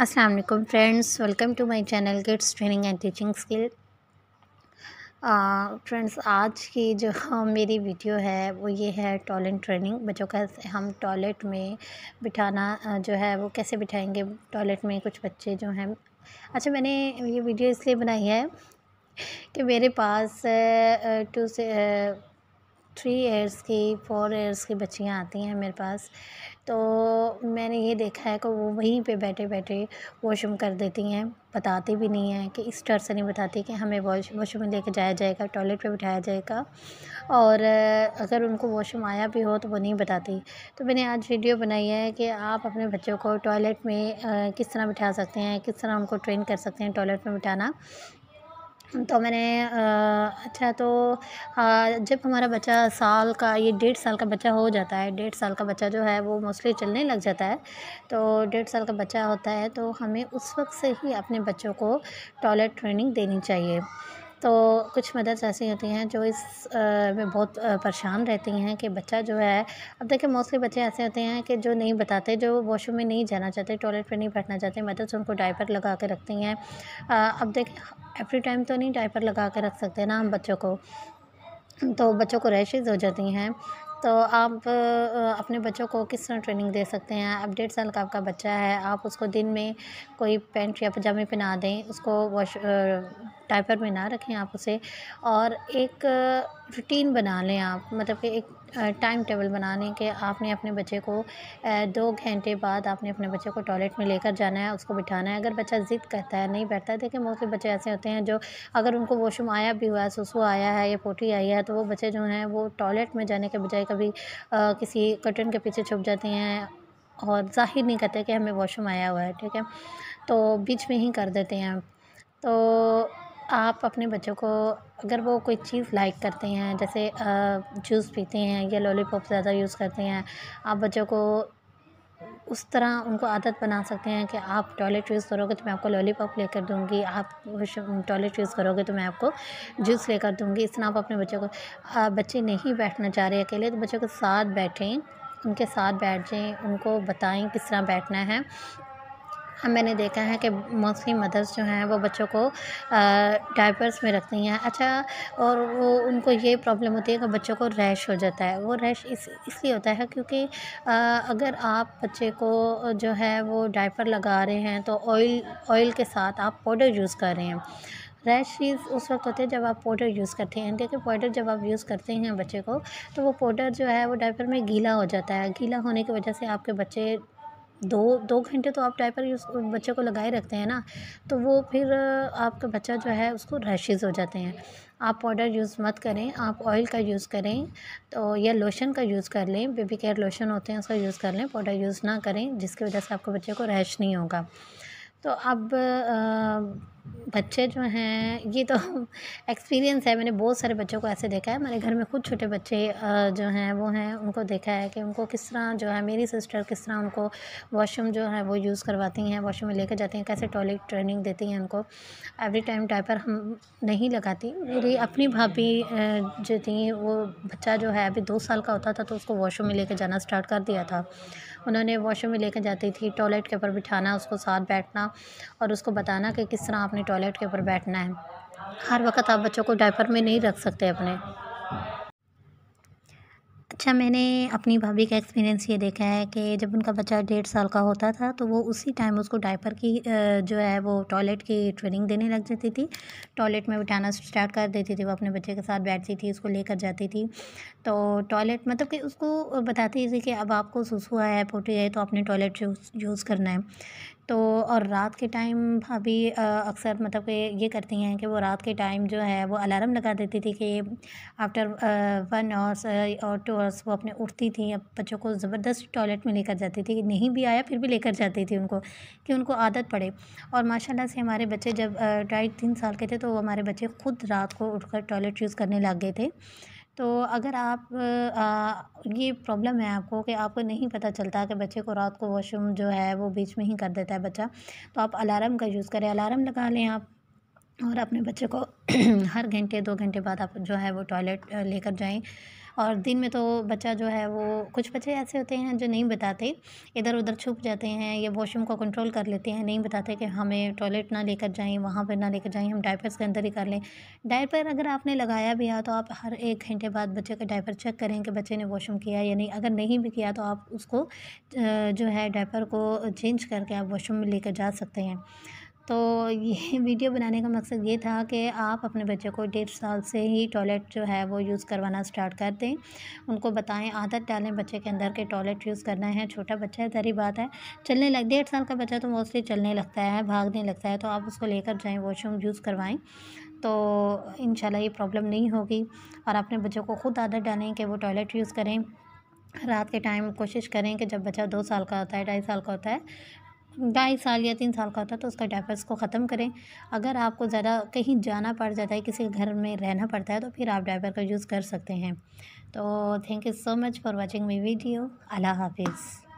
अस्सलाम वालेकुम friends welcome to my channel gets training and teaching skill friends आज की जो हाँ, मेरी वीडियो है वो ये है टॉयलेट ट्रेनिंग बच्चों का हम टॉयलेट में बिठाना जो है वो कैसे बिठाएंगे टॉयलेट में कुछ बच्चे जो हैं अच्छा मैंने ये वीडियो इसलिए बनाई है कि मेरे पास टू से थ्री एयर्स की फ़ोर ईयर्स की बच्चियाँ आती हैं मेरे पास तो मैंने ये देखा है कि वो वहीं पे बैठे बैठे वॉशरूम कर देती हैं बताती भी नहीं है कि इस डर से नहीं बताती कि हमें वॉश वॉशरूम में लेके जाया जाएगा टॉयलेट पे बिठाया जाएगा और अगर उनको वॉशरूम आया भी हो तो वो नहीं बताती तो मैंने आज वीडियो बनाई है कि आप अपने बच्चों को टॉयलेट में किस तरह बिठा सकते हैं किस तरह उनको ट्रेन कर सकते हैं टॉयलेट में बिठाना तो मैंने आ, अच्छा तो आ, जब हमारा बच्चा साल का ये डेढ़ साल का बच्चा हो जाता है डेढ़ साल का बच्चा जो है वो मोस्टली चलने लग जाता है तो डेढ़ साल का बच्चा होता है तो हमें उस वक्त से ही अपने बच्चों को टॉयलेट ट्रेनिंग देनी चाहिए तो कुछ मदर्स ऐसी होती हैं जो इस आ, में बहुत परेशान रहती हैं कि बच्चा जो है अब देखिए मोस्टली बच्चे ऐसे होते हैं कि जो नहीं बताते जो वॉशरूम में नहीं जाना चाहते टॉयलेट पर नहीं बैठना चाहते मदर्स उनको डायपर लगा के रखती हैं अब देखिए एवरी टाइम तो नहीं डाइपर लगा के रख सकते ना हम बच्चों को तो बच्चों को रैशेज़ हो जाती हैं तो आप अपने बच्चों को किस तरह ट्रेनिंग दे सकते हैं अब डेढ़ साल का आपका बच्चा है आप उसको दिन में कोई पैंट या पजामे पहना दें उसको वॉश टाइपर में ना रखें आप उसे और एक रूटीन बना लें आप मतलब कि एक टाइम टेबल बना लें कि आपने अपने बच्चे को दो घंटे बाद आपने अपने बच्चे को टॉयलेट में लेकर जाना है उसको बिठाना है अगर बच्चा ज़िद करता है नहीं बैठता है देखिए मोस्टली बच्चे ऐसे होते हैं जो अगर उनको वॉशरूम आया भी हुआ है सुसु आया है या पोटी आई है तो वो बच्चे जो हैं वो टॉयलेट में जाने के बजाय कभी आ, किसी कटन के पीछे छुप जाते हैं और जाहिर नहीं करते कि हमें वॉशरूम आया हुआ है ठीक है तो बीच में ही कर देते हैं तो आप अपने बच्चों को अगर वो कोई चीज़ लाइक करते हैं जैसे जूस पीते हैं या लॉलीपॉप ज़्यादा यूज़ करते हैं आप बच्चों को उस तरह उनको आदत बना सकते हैं कि आप टॉयलेट यूज़ करोगे तो मैं आपको लॉलीपॉप लेकर दूंगी आप टॉयलेट यूज़ करोगे तो मैं आपको जूस लेकर दूंगी इस तरह आप अपने बच्चों को बच्चे नहीं बैठना चाह रहे अकेले तो बच्चों के साथ बैठें उनके साथ बैठ जाएँ उनको बताएं किस तरह बैठना है हम हाँ, मैंने देखा है कि मोस्टली मदर्स जो हैं वो बच्चों को डायपर्स में रखती हैं अच्छा और वो उनको ये प्रॉब्लम होती है कि बच्चों को रैश हो जाता है वो रैश इस इसलिए होता है क्योंकि आ, अगर आप बच्चे को जो है वो डायपर लगा रहे हैं तो ऑयल ऑयल के साथ आप पाउडर यूज़ कर रहे हैं चीज़ उस वक्त होते हैं जब आप पाउडर यूज़ करते हैं क्योंकि पाउडर जब आप यूज़ करते हैं बच्चे को तो वो पाउडर जो है वो डायपर में गीला हो जाता है गीला होने की वजह से आपके बच्चे दो दो घंटे तो आप डायपर यूज़ बच्चे को लगाए रखते हैं ना तो वो फिर आपका बच्चा जो है उसको रैशेज़ हो जाते हैं आप पाउडर यूज़ मत करें आप ऑयल का यूज़ करें तो या लोशन का यूज़ कर लें बेबी केयर लोशन होते हैं उसका यूज़ कर लें पाउडर यूज़ ना करें जिसकी वजह से आपके बच्चे को रैश नहीं होगा तो अब बच्चे जो हैं ये तो एक्सपीरियंस है मैंने बहुत सारे बच्चों को ऐसे देखा है मेरे घर में खुद छोटे बच्चे जो हैं वो हैं उनको देखा है कि उनको किस तरह जो है मेरी सिस्टर किस तरह उनको वॉशरूम जो है वो यूज़ करवाती हैं वॉशरूम में लेकर जाती हैं कैसे टॉयलेट ट्रेनिंग देती हैं उनको एवरी टाइम टाइपर हम नहीं लगाती मेरी अपनी भाभी जो थी वो बच्चा जो है अभी दो साल का होता था तो उसको वॉशरूम में लेकर जाना स्टार्ट कर दिया था उन्होंने वॉशरूम में लेकर जाती थी टॉयलेट के ऊपर बिठाना उसको साथ बैठना और उसको बताना कि किस तरह अपने टॉयलेट के ऊपर बैठना है हर वक्त आप बच्चों को डायपर में नहीं रख सकते अपने अच्छा मैंने अपनी भाभी का एक्सपीरियंस ये देखा है कि जब उनका बच्चा डेढ़ साल का होता था तो वो उसी टाइम उसको डायपर की जो है वो टॉयलेट की ट्रेनिंग देने लग जाती थी टॉयलेट में बिठाना स्टार्ट कर देती थी वो अपने बच्चे के साथ बैठती थी उसको लेकर जाती थी तो टॉयलेट मतलब कि उसको बताती थी कि अब आपको सुसुआ है पोटी है तो आपने टॉयलेट यूज़ करना है तो और रात के टाइम भाभी अक्सर मतलब कि ये करती हैं कि वो रात के टाइम जो है वो अलार्म लगा देती थी कि आफ्टर वन आवर्स और टू आवर्स वो अपने उठती थी अब बच्चों को ज़बरदस्त टॉयलेट में लेकर जाती थी नहीं भी आया फिर भी लेकर जाती थी उनको कि उनको आदत पड़े और माशाला से हमारे बच्चे जब ढाई तीन साल के थे तो हमारे बच्चे खुद रात को उठ टॉयलेट यूज़ करने लग गए थे तो अगर आप ये प्रॉब्लम है आपको कि आपको नहीं पता चलता कि बच्चे को रात को वॉशरूम जो है वो बीच में ही कर देता है बच्चा तो आप अलार्म का यूज़ करें अलार्म लगा लें आप और अपने बच्चे को हर घंटे दो घंटे बाद आप जो है वो टॉयलेट लेकर जाएं और दिन में तो बच्चा जो है वो कुछ बच्चे ऐसे होते हैं जो नहीं बताते इधर उधर छुप जाते हैं या वॉशरूम को कंट्रोल कर लेते हैं नहीं बताते कि हमें टॉयलेट ना लेकर जाएं वहाँ पर ना लेकर जाएं हम डायपर्स के अंदर ही कर लें डायपर अगर आपने लगाया भी है तो आप हर एक घंटे बाद बच्चे का डायपर चेक करें कि बच्चे ने वॉशरूम किया या नहीं अगर नहीं भी किया तो आप उसको जो है डायपर को चेंज करके आप वॉशरूम में लेकर जा सकते हैं तो ये वीडियो बनाने का मकसद ये था कि आप अपने बच्चों को डेढ़ साल से ही टॉयलेट जो है वो यूज़ करवाना स्टार्ट कर दें उनको बताएं आदत डालें बच्चे के अंदर के टॉयलेट यूज़ करना है छोटा बच्चा है सारी बात है चलने लग डेढ़ साल का बच्चा तो मोस्टली चलने लगता है भागने लगता है तो आप उसको लेकर जाएँ वॉशरूम यूज़ करवाएँ तो इन ये प्रॉब्लम नहीं होगी और अपने बच्चों को ख़ुद आदत डालें कि वो टॉयलेट यूज़ करें रात के टाइम कोशिश करें कि जब बच्चा दो साल का होता है ढाई साल का होता है ढाई साल या तीन साल का होता है तो उसका डायपर्स को ख़त्म करें अगर आपको ज़्यादा कहीं जाना पड़ जाता है किसी घर में रहना पड़ता है तो फिर आप डायपर का यूज़ कर सकते हैं तो thank you so much for watching my video अल्लाह हाफिज़